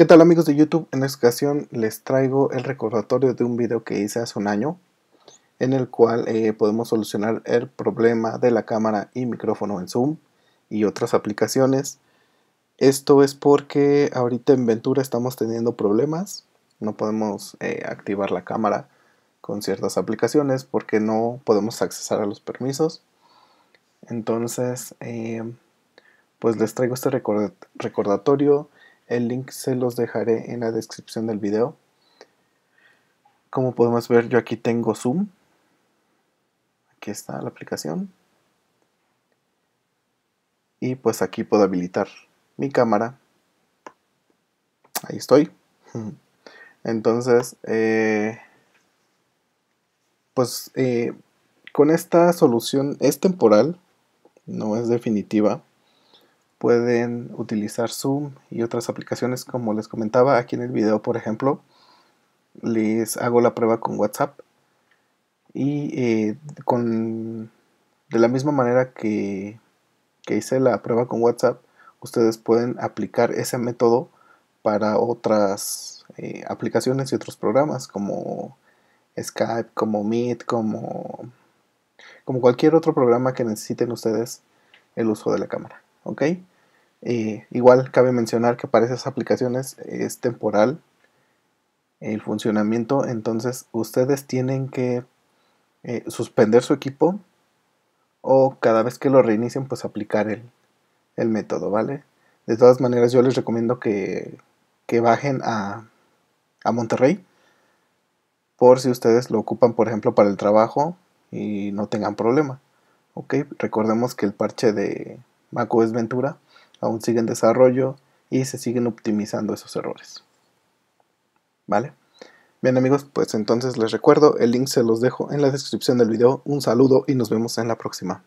¿Qué tal amigos de YouTube? En esta ocasión les traigo el recordatorio de un video que hice hace un año en el cual eh, podemos solucionar el problema de la cámara y micrófono en Zoom y otras aplicaciones. Esto es porque ahorita en Ventura estamos teniendo problemas, no podemos eh, activar la cámara con ciertas aplicaciones porque no podemos accesar a los permisos. Entonces, eh, pues les traigo este recordatorio el link se los dejaré en la descripción del video. Como podemos ver, yo aquí tengo Zoom. Aquí está la aplicación. Y pues aquí puedo habilitar mi cámara. Ahí estoy. Entonces, eh, pues eh, con esta solución es temporal, no es definitiva pueden utilizar Zoom y otras aplicaciones como les comentaba aquí en el video por ejemplo les hago la prueba con WhatsApp y eh, con, de la misma manera que, hice la prueba con WhatsApp ustedes pueden aplicar ese método para otras eh, aplicaciones y otros programas como Skype, como Meet, como, como cualquier otro programa que necesiten ustedes el uso de la cámara. ¿ok? Eh, igual cabe mencionar que para esas aplicaciones es temporal el funcionamiento, entonces ustedes tienen que eh, suspender su equipo o cada vez que lo reinicien pues aplicar el, el método, ¿vale? De todas maneras yo les recomiendo que, que bajen a, a Monterrey por si ustedes lo ocupan, por ejemplo, para el trabajo y no tengan problema. Ok, recordemos que el parche de, macOS Ventura aún sigue en desarrollo y se siguen optimizando esos errores. ¿Vale? Bien amigos, pues entonces les recuerdo, el link se los dejo en la descripción del video. Un saludo y nos vemos en la próxima.